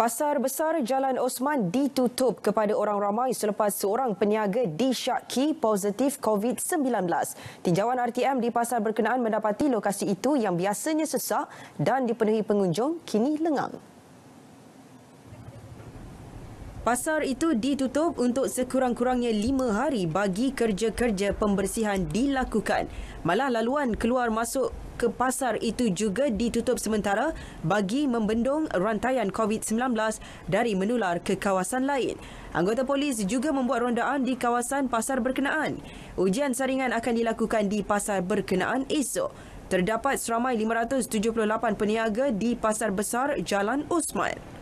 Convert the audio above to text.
Pasar besar Jalan Osman ditutup kepada orang ramai selepas seorang peniaga disyaki positif COVID-19. Tinjauan RTM di pasar berkenaan mendapati lokasi itu yang biasanya sesak dan dipenuhi pengunjung kini lengang. Pasar itu ditutup untuk sekurang-kurangnya lima hari bagi kerja-kerja pembersihan dilakukan. Malah laluan keluar masuk ke pasar itu juga ditutup sementara bagi membendung rantaian COVID-19 dari menular ke kawasan lain. Anggota polis juga membuat rondaan di kawasan pasar berkenaan. Ujian saringan akan dilakukan di pasar berkenaan esok. Terdapat seramai 578 peniaga di pasar besar Jalan Osman.